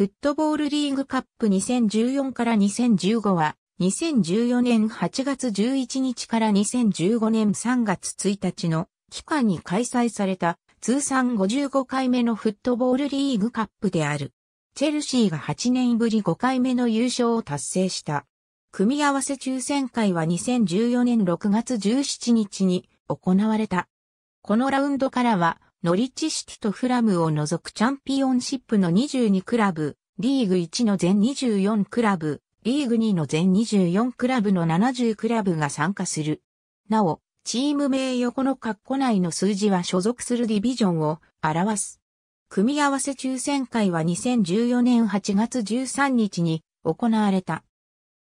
フットボールリーグカップ2014から2015は、2014年8月11日から2015年3月1日の期間に開催された通算55回目のフットボールリーグカップである。チェルシーが8年ぶり5回目の優勝を達成した。組み合わせ抽選会は2014年6月17日に行われた。このラウンドからはノリッチシティとフラムを除くチャンピオンシップの22クラブ、リーグ1の全24クラブ、リーグ2の全24クラブの70クラブが参加する。なお、チーム名横の括弧内の数字は所属するディビジョンを表す。組み合わせ抽選会は2014年8月13日に行われた。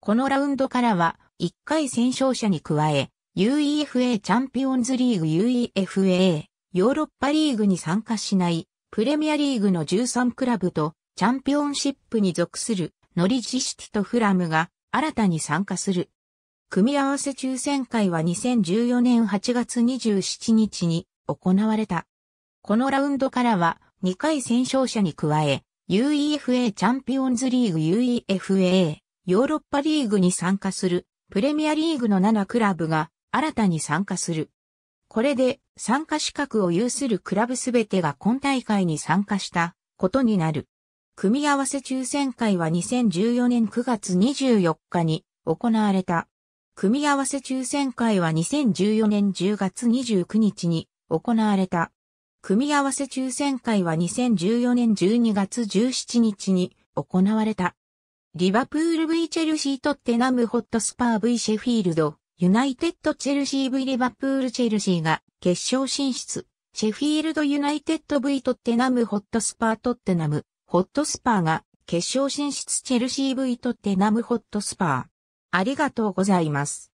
このラウンドからは1回戦勝者に加え、UEFA チャンピオンズリーグ UEFA ヨーロッパリーグに参加しない、プレミアリーグの13クラブと、チャンピオンシップに属するノリジシティとフラムが新たに参加する。組み合わせ抽選会は2014年8月27日に行われた。このラウンドからは2回戦勝者に加え、UEFA チャンピオンズリーグ UEFA ヨーロッパリーグに参加するプレミアリーグの7クラブが新たに参加する。これで参加資格を有するクラブすべてが今大会に参加したことになる。組み合わせ抽選会は2014年9月24日に行われた。組み合わせ抽選会は2014年10月29日に行われた。組み合わせ抽選会は2014年12月17日に行われた。リバプール V チェルシートッテナムホットスパー V シェフィールドユナイテッド・チェルシー V リバプール・チェルシーが決勝進出。シェフィールド・ユナイテッド V トッテナム・ホットスパー・トッテナム、ホットスパーが決勝進出チェルシー V トッテナム・ホットスパー。ありがとうございます。